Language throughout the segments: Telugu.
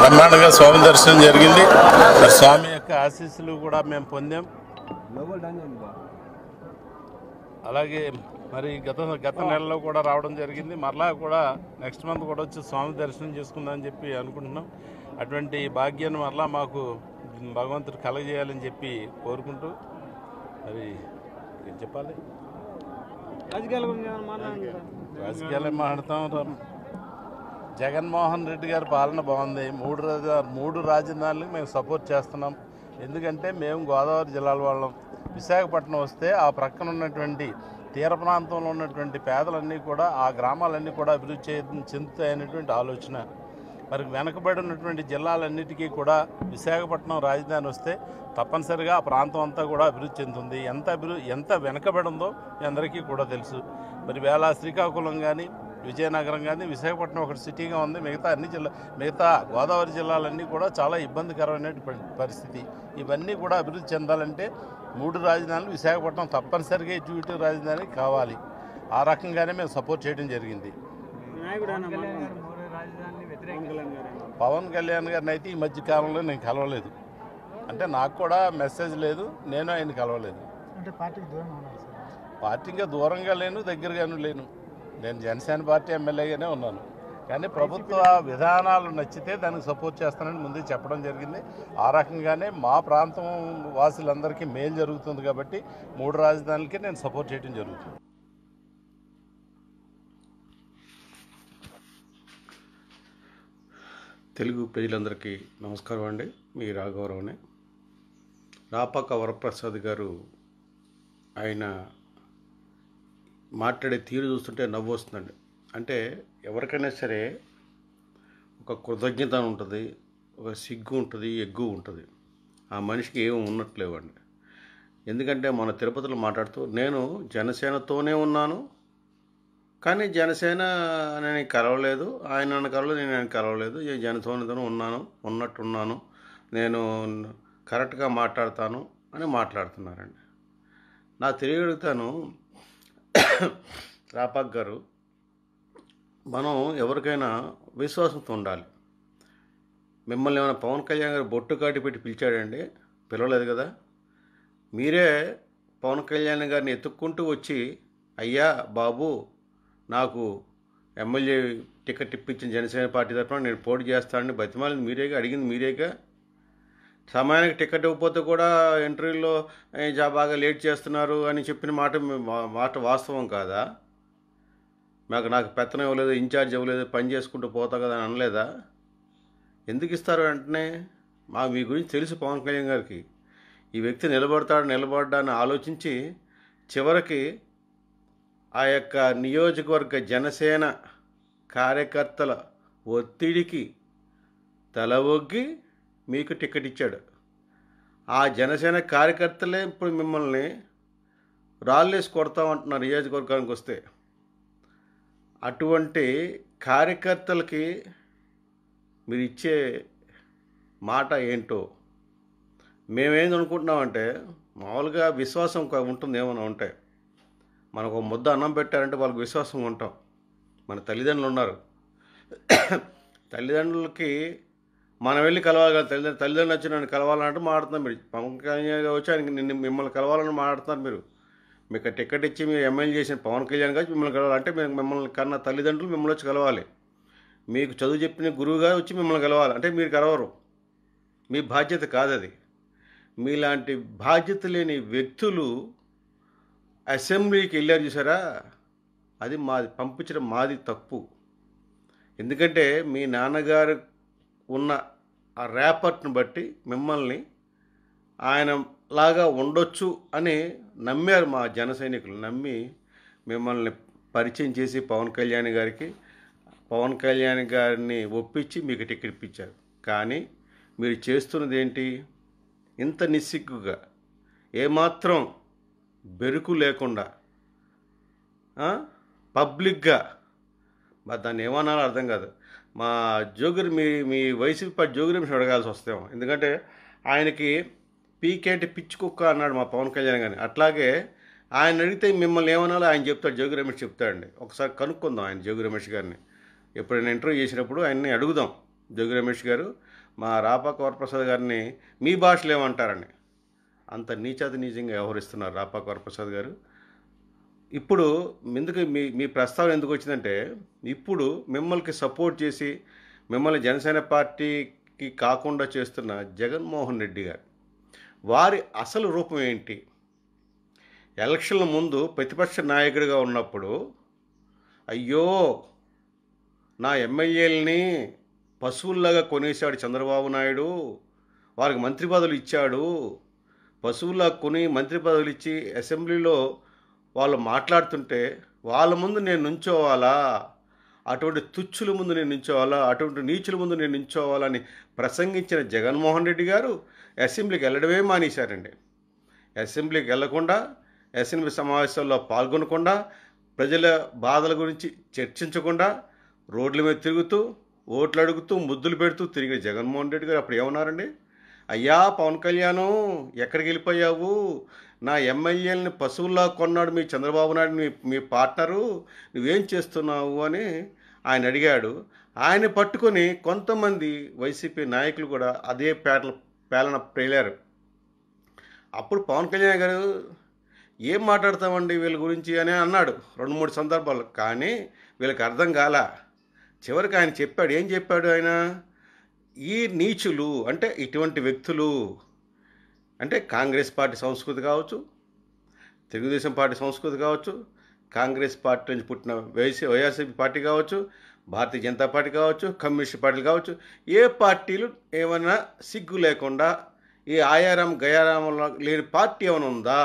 బ్రహ్మాండంగా స్వామి దర్శనం జరిగింది స్వామి యొక్క ఆశీస్సులు కూడా మేము పొందాం అలాగే మరి గత గత నెలలో కూడా రావడం జరిగింది మరలా కూడా నెక్స్ట్ మంత్ కూడా వచ్చి స్వామి దర్శనం చేసుకుందామని చెప్పి అనుకుంటున్నాం అటువంటి భాగ్యాన్ని మరలా మాకు భగవంతుడు కలగజేయాలని చెప్పి కోరుకుంటూ మరి ఏం చెప్పాలి రాజకీయాలు మాట్లాడతాం జగన్మోహన్ రెడ్డి గారి పాలన బాగుంది మూడు మూడు రాజధానులకు మేము సపోర్ట్ చేస్తున్నాం ఎందుకంటే మేము గోదావరి జిల్లాల వాళ్ళం విశాఖపట్నం వస్తే ఆ ప్రక్కన ఉన్నటువంటి తీర ప్రాంతంలో ఉన్నటువంటి పేదలన్నీ కూడా ఆ గ్రామాలన్నీ కూడా అభివృద్ధి చెందుతాయనేటువంటి ఆలోచన మరి వెనకబడి ఉన్నటువంటి జిల్లాలన్నిటికీ కూడా విశాఖపట్నం రాజధాని వస్తే తప్పనిసరిగా ఆ ప్రాంతం అంతా కూడా అభివృద్ధి చెందుతుంది ఎంత అభివృద్ధి ఎంత వెనకబడి ఉందో అందరికీ కూడా తెలుసు మరి వేళ శ్రీకాకుళం కానీ విజయనగరం కానీ విశాఖపట్నం ఒకటి సిటీగా ఉంది మిగతా అన్ని జిల్లా మిగతా గోదావరి జిల్లాలన్నీ కూడా చాలా ఇబ్బందికరమైన పరిస్థితి ఇవన్నీ కూడా అభివృద్ధి చెందాలంటే మూడు రాజధానులు విశాఖపట్నం తప్పనిసరిగా ఇటు రాజధాని కావాలి ఆ రకంగానే మేము సపోర్ట్ చేయడం జరిగింది పవన్ కళ్యాణ్ గారిని అయితే ఈ మధ్య కాలంలో నేను కలవలేదు అంటే నాకు కూడా మెసేజ్ లేదు నేను ఆయన కలవలేదు పార్టీ ఇంకా దూరంగా లేను దగ్గరగాను లేను నేను జనసేన పార్టీ ఎమ్మెల్యేగానే ఉన్నాను కానీ ప్రభుత్వ విధానాలు నచ్చితే దానికి సపోర్ట్ చేస్తానని ముందే చెప్పడం జరిగింది ఆ రకంగానే మా ప్రాంతం వాసులందరికీ మేలు జరుగుతుంది కాబట్టి మూడు రాజధానులకి నేను సపోర్ట్ చేయడం జరుగుతుంది తెలుగు ప్రజలందరికీ నమస్కారం అండి మీ రాఘవరావునే రాపాక వరప్రసాద్ గారు ఆయన మాట్లాడే తీరు చూస్తుంటే నవ్వు వస్తుందండి అంటే ఎవరికైనా సరే ఒక కృతజ్ఞత ఉంటుంది ఒక సిగ్గు ఉంటుంది ఎగ్గు ఉంటుంది ఆ మనిషికి ఏమి ఉన్నట్లేవండి ఎందుకంటే మన తిరుపతిలో మాట్లాడుతూ నేను జనసేనతోనే ఉన్నాను కానీ జనసేన నేను కలవలేదు ఆయన నన్ను కలవలేదు నేను ఆయన కలవలేదు ఏ జనసేనతో ఉన్నాను ఉన్నట్టున్నాను నేను కరెక్ట్గా మాట్లాడతాను అని మాట్లాడుతున్నారండి నా తిరిగి అడుగుతాను రాపాక్ గారు మనం ఎవరికైనా విశ్వాసంతో ఉండాలి మిమ్మల్ని ఏమైనా పవన్ కళ్యాణ్ గారు బొట్టు కాటి పెట్టి పిలిచాడండి పిలవలేదు కదా మీరే పవన్ కళ్యాణ్ గారిని ఎత్తుక్కుంటూ వచ్చి అయ్యా బాబు నాకు ఎమ్మెల్యే టికెట్ ఇప్పించిన జనసేన పార్టీ తరఫున నేను పోటీ చేస్తానని బతిమాలని మీరేగా అడిగింది మీరేగా సమయానికి టికెట్ ఇవ్వకపోతే కూడా ఇంటర్వ్యూలో జా బాగా లేట్ చేస్తున్నారు అని చెప్పిన మాట మాట వాస్తవం కాదా మాకు నాకు పెత్తనం ఇవ్వలేదు ఇన్ఛార్జ్ ఇవ్వలేదు పని చేసుకుంటూ పోతా కదా అని అనలేదా ఎందుకు ఇస్తారు వెంటనే మా మీ గురించి తెలుసు పవన్ కళ్యాణ్ గారికి ఈ వ్యక్తి నిలబడతాడు నిలబడ్డా అని ఆలోచించి చివరికి ఆ యొక్క నియోజకవర్గ జనసేన కార్యకర్తల ఒత్తిడికి తల ఒగ్గి మీకు టికెట్ ఇచ్చాడు ఆ జనసేన కార్యకర్తలే ఇప్పుడు మిమ్మల్ని రాళ్ళేసి కొడతామంటున్నారు నియోజకవర్గానికి వస్తే అటువంటి కార్యకర్తలకి మీరు ఇచ్చే మాట ఏంటో మేమేం అనుకుంటున్నామంటే మామూలుగా విశ్వాసం ఉంటుంది ఏమైనా ఉంటాయి మనకు ముద్ద అన్నం పెట్టారంటే వాళ్ళకి విశ్వాసం ఉంటాం మన తల్లిదండ్రులు ఉన్నారు తల్లిదండ్రులకి మనం వెళ్ళి కలవాలి కదా తల్లిదండ్రులు తల్లిదండ్రులు వచ్చి నన్ను కలవాలంటే మాట్లాడుతున్నారు మీరు పవన్ కళ్యాణ్ వచ్చి ఆయనకి నిన్ను మిమ్మల్ని కలవాలని మాట్లాడుతున్నారు మీరు మీకు టికెట్ ఇచ్చి మీరు ఎమ్మెల్యే చేసిన పవన్ కళ్యాణ్ గారు మిమ్మల్ని కలవాలంటే మీరు మిమ్మల్ని కన్న తల్లిదండ్రులు మిమ్మల్ని వచ్చి కలవాలి మీకు చదువు చెప్పిన గురువు గారు వచ్చి మిమ్మల్ని కలవాలి అంటే మీరు కలవరు మీ బాధ్యత కాదది మీలాంటి బాధ్యత లేని వ్యక్తులు అసెంబ్లీకి వెళ్ళారు చూసారా అది మాది పంపించడం మాది తప్పు ఎందుకంటే మీ నాన్నగారు ఉన్న ఆ ర్యాపర్ట్ని బట్టి మిమ్మల్ని ఆయన లాగా ఉండొచ్చు అని నమ్మారు మా జన సైనికులు నమ్మి మిమ్మల్ని పరిచయం చేసి పవన్ కళ్యాణ్ గారికి పవన్ కళ్యాణ్ గారిని ఒప్పించి మీకు టికెట్ ఇప్పించారు కానీ మీరు చేస్తున్నది ఏంటి ఇంత నిస్సిగ్గుగా ఏమాత్రం బెరుకు లేకుండా పబ్లిక్గా దాన్ని ఏమన్నా అర్థం కాదు మా జోగిరి మీ మీ వైసీపీ పార్టీ జోగిరి మిషన్ అడగాల్సి వస్తేమో ఎందుకంటే ఆయనకి అంటే పిచ్చి కుక్క అన్నాడు మా పవన్ కళ్యాణ్ గారిని అట్లాగే ఆయన అడిగితే మిమ్మల్ని ఏమనాలో ఆయన చెప్తాడు జోగి రమేష్ చెప్తాడండి ఒకసారి కనుక్కుందాం ఆయన జోగి రమేష్ గారిని ఎప్పుడైనా ఇంటర్వ్యూ చేసినప్పుడు ఆయన్ని అడుగుదాం జోగి రమేష్ గారు మా రాపా వరప్రసాద్ గారిని మీ భాషలో ఏమంటారని అంత నీచాది నీచంగా వ్యవహరిస్తున్నారు రాపాకు వరప్రసాద్ గారు ఇప్పుడు ఎందుకు మీ మీ ప్రస్తావన ఎందుకు వచ్చిందంటే ఇప్పుడు మిమ్మల్ని సపోర్ట్ చేసి మిమ్మల్ని జనసేన పార్టీకి కాకుండా చేస్తున్న జగన్మోహన్ రెడ్డి గారు వారి అసలు రూపం ఏంటి ఎలక్షన్ల ముందు ప్రతిపక్ష నాయకుడిగా ఉన్నప్పుడు అయ్యో నా ఎమ్మెల్యేలని పశువుల్లాగా కొనేశాడు చంద్రబాబు నాయుడు వారికి మంత్రి పదవులు ఇచ్చాడు పశువులా కొని మంత్రి పదవులు ఇచ్చి అసెంబ్లీలో వాళ్ళు మాట్లాడుతుంటే వాళ్ళ ముందు నేను నుంచోవాలా అటువంటి తుచ్చుల ముందు నేను నించోవాలా అటువంటి నీచుల ముందు నేను నించోవాలని ప్రసంగించిన జగన్మోహన్ రెడ్డి గారు అసెంబ్లీకి వెళ్ళడమే మానేశారండి అసెంబ్లీకి వెళ్లకుండా అసెంబ్లీ సమావేశాల్లో పాల్గొనకుండా ప్రజల బాధల గురించి చర్చించకుండా రోడ్ల మీద తిరుగుతూ ఓట్లు అడుగుతూ ముద్దులు పెడుతూ తిరిగిన జగన్మోహన్ రెడ్డి గారు అప్పుడు ఏమన్నారండి అయ్యా పవన్ కళ్యాణ్ ఎక్కడికి వెళ్ళిపోయావు నా ఎమ్మెల్యేలని పశువుల్లా కొన్నాడు మీ చంద్రబాబు నాయుడు మీ మీ పార్ట్నరు నువ్వేం చేస్తున్నావు అని ఆయన అడిగాడు ఆయన పట్టుకొని కొంతమంది వైసీపీ నాయకులు కూడా అదే పేటల పేలన పేలారు అప్పుడు పవన్ కళ్యాణ్ గారు ఏం మాట్లాడతామండి వీళ్ళ గురించి అని అన్నాడు రెండు మూడు సందర్భాలు కానీ వీళ్ళకి అర్థం కాల చివరికి ఆయన చెప్పాడు ఏం చెప్పాడు ఆయన ఈ నీచులు అంటే ఇటువంటి వ్యక్తులు అంటే కాంగ్రెస్ పార్టీ సంస్కృతి కావచ్చు తెలుగుదేశం పార్టీ సంస్కృతి కావచ్చు కాంగ్రెస్ పార్టీ నుంచి పుట్టిన వైసీ వైఎస్ఆర్సీపీ పార్టీ కావచ్చు భారతీయ జనతా పార్టీ కావచ్చు కమ్యూనిస్ట్ పార్టీలు కావచ్చు ఏ పార్టీలు ఏమైనా సిగ్గు లేకుండా ఈ ఆయారాం గయారామంలో లేని పార్టీ ఏమైనా ఉందా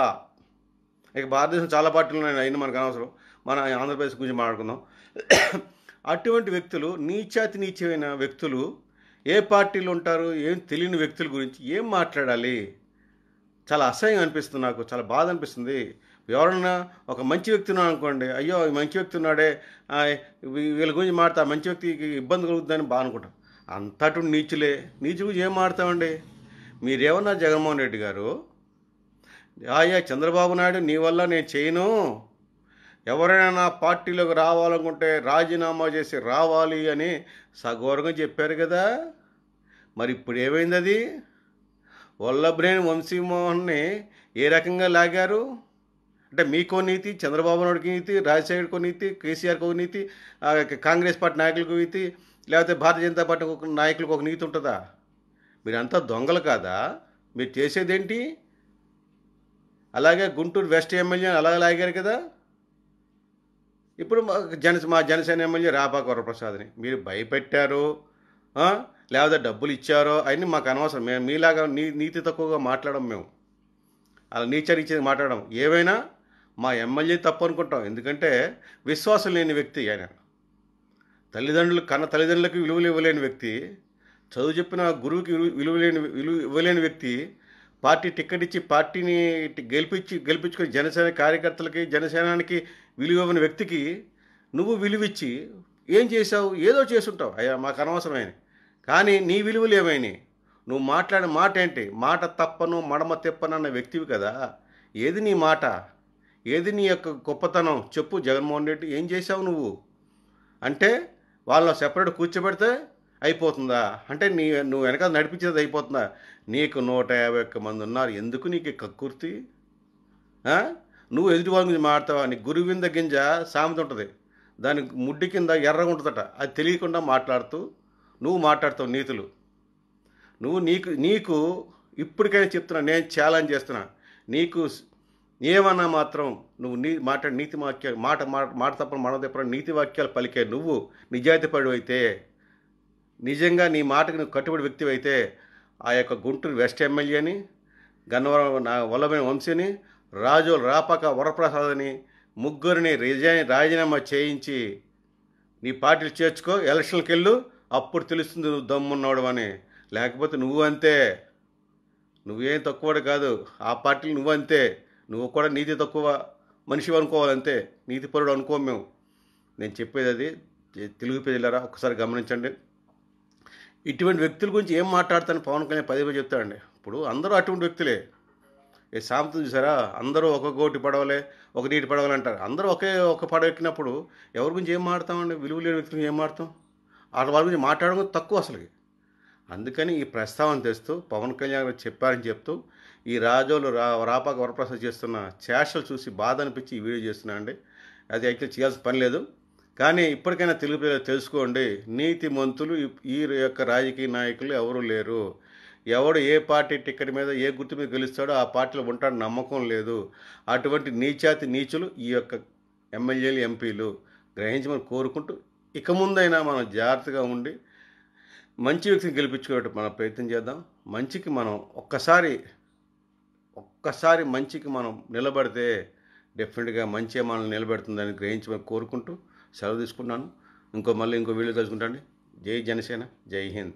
ఇక భారతదేశం చాలా పార్టీలు ఉన్నాయి అయినా మనకు అనవసరం మన ఆంధ్రప్రదేశ్ గురించి మాట్లాడుకుందాం అటువంటి వ్యక్తులు నీచాతి నీచమైన వ్యక్తులు ఏ పార్టీలు ఉంటారు ఏం తెలియని వ్యక్తుల గురించి ఏం మాట్లాడాలి చాలా అసహ్యం అనిపిస్తుంది నాకు చాలా బాధ అనిపిస్తుంది ఎవరన్నా ఒక మంచి వ్యక్తి ఉన్నాడు అనుకోండి అయ్యో ఈ మంచి వ్యక్తి ఉన్నాడే వీళ్ళ గురించి మాడతా మంచి వ్యక్తికి ఇబ్బంది కలుగుతుందని బాగా అనుకుంటాం అంతటి నీచులే నీచు గురించి ఏం మాడతామండి మీరేమన్నా జగన్మోహన్ రెడ్డి గారు ఆయా చంద్రబాబు నాయుడు నీ వల్ల నేను చేయను ఎవరైనా పార్టీలోకి రావాలనుకుంటే రాజీనామా చేసి రావాలి అని సగౌరవంగా చెప్పారు కదా మరి ఇప్పుడు ఏమైంది అది వల్లభ్రేణి వంశీమోహన్ని ఏ రకంగా లాగారు అంటే మీకో నీతి చంద్రబాబు నాయుడికి నీతి రాజశేఖర్కో నీతి కేసీఆర్కి ఒక నీతి కాంగ్రెస్ పార్టీ నాయకులకు నీతి లేకపోతే భారతీయ జనతా పార్టీ ఒక నాయకులకు ఒక నీతి ఉంటుందా మీరంతా దొంగలు కాదా మీరు చేసేదేంటి అలాగే గుంటూరు వెస్ట్ ఎమ్మెల్యే అలాగే లాగారు కదా ఇప్పుడు మా జన మా జనసేన ఎమ్మెల్యే రాపా వరప్రసాద్ని మీరు భయపెట్టారు లేకపోతే డబ్బులు ఇచ్చారో అవన్నీ మాకు అనవసరం మేము మీలాగా నీ నీతి తక్కువగా మాట్లాడడం మేము అలా ఇచ్చేది మాట్లాడడం ఏవైనా మా ఎమ్మెల్యే తప్పు అనుకుంటాం ఎందుకంటే విశ్వాసం లేని వ్యక్తి ఆయన తల్లిదండ్రులు కన్న తల్లిదండ్రులకు విలువలు ఇవ్వలేని వ్యక్తి చదువు చెప్పిన గురువుకి విలువ లేని విలువ ఇవ్వలేని వ్యక్తి పార్టీ టికెట్ ఇచ్చి పార్టీని గెలిపించి గెలిపించుకొని జనసేన కార్యకర్తలకి జనసేనానికి విలువని వ్యక్తికి నువ్వు విలువిచ్చి ఏం చేశావు ఏదో చేసుంటావు అయ్యా మాకు అనవసరమైన కానీ నీ విలువలు ఏమైనాయి నువ్వు మాట్లాడే మాట ఏంటి మాట తప్పను మడమ తెప్పనన్న వ్యక్తివి కదా ఏది నీ మాట ఏది నీ యొక్క గొప్పతనం చెప్పు జగన్మోహన్ రెడ్డి ఏం చేసావు నువ్వు అంటే వాళ్ళు సెపరేట్ కూర్చోబెడితే అయిపోతుందా అంటే నీ నువ్వు వెనక నడిపించేది అయిపోతుందా నీకు నూట యాభై ఒక్క మంది ఉన్నారు ఎందుకు నీకు కక్కుర్తి నువ్వు వాళ్ళ గురించి అని నీ గురువింద గింజ సామెత ఉంటుంది దాని ముడ్డి కింద ఎర్రగా ఉంటుందట అది తెలియకుండా మాట్లాడుతూ నువ్వు మాట్లాడతావు నీతులు నువ్వు నీకు నీకు ఇప్పటికైనా చెప్తున్నా నేను ఛాలెంజ్ చేస్తున్నా నీకు ఏమన్నా మాత్రం నువ్వు నీ మాట్లాడి నీతి వాక్యాలు మాట మాట మాట తప్ప మాట తప్పని నీతి వాక్యాలు పలికే నువ్వు నిజాయితీపడు అయితే నిజంగా నీ మాటకు నువ్వు కట్టుబడి వ్యక్తి అయితే ఆ యొక్క గుంటూరు వెస్ట్ ఎమ్మెల్యేని గన్నవరం నా వల్లమైన వంశీని రాజు రాపక వరప్రసాద్ని ముగ్గురిని రిజైన్ రాజీనామా చేయించి నీ పార్టీలు చేర్చుకో ఎలక్షన్కి వెళ్ళు అప్పుడు తెలుస్తుంది నువ్వు దమ్మున్నాడు అని లేకపోతే నువ్వు అంతే నువ్వేం తక్కువ కాదు ఆ పార్టీలు నువ్వు అంతే నువ్వు కూడా నీతి తక్కువ మనిషి అనుకోవాలంతే నీతిపరుడు అనుకో మేము నేను చెప్పేది అది తెలుగు ప్రజలారా ఒకసారి గమనించండి ఇటువంటి వ్యక్తుల గురించి ఏం మాట్లాడతాను పవన్ కళ్యాణ్ పదే పది చెప్తాడండి ఇప్పుడు అందరూ అటువంటి వ్యక్తులే ఏ సామెత చూసారా అందరూ ఒక కోటి పడవలే ఒక నీటి పడవలు అంటారు అందరూ ఒకే ఒక పడవ ఎక్కినప్పుడు ఎవరి గురించి ఏం మాడతామండి విలువ లేని వ్యక్తి గురించి ఏం మాడతాం వాళ్ళ వాళ్ళ గురించి మాట్లాడడం తక్కువ అసలుకి అందుకని ఈ ప్రస్తావన తెస్తూ పవన్ కళ్యాణ్ గారు చెప్పారని చెప్తూ ఈ రాజోలు రా రాపాక వరప్రసాద్ చేస్తున్న చేషలు చూసి బాధ అనిపించి ఈ వీడియో చేస్తున్నా అండి అది అయితే చేయాల్సిన పని లేదు కానీ ఇప్పటికైనా తెలుగు తెలుసుకోండి నీతి మంతులు ఈ యొక్క రాజకీయ నాయకులు ఎవరూ లేరు ఎవడు ఏ పార్టీ టికెట్ మీద ఏ గుర్తు మీద గెలుస్తాడో ఆ పార్టీలో ఉంటాడు నమ్మకం లేదు అటువంటి నీచాతి నీచులు ఈ యొక్క ఎమ్మెల్యేలు ఎంపీలు గ్రహించమని కోరుకుంటూ ఇక ముందైనా మనం జాగ్రత్తగా ఉండి మంచి వ్యక్తిని గెలిపించుకోవటం మనం ప్రయత్నం చేద్దాం మంచికి మనం ఒక్కసారి ఒక్కసారి మంచికి మనం నిలబడితే డెఫినెట్గా మంచి మనల్ని నిలబెడుతుందని గ్రహించమని కోరుకుంటూ సెలవు తీసుకున్నాను ఇంకో మళ్ళీ ఇంకో వీళ్ళు కలుసుకుంటాండి జై జనసేన జై హింద్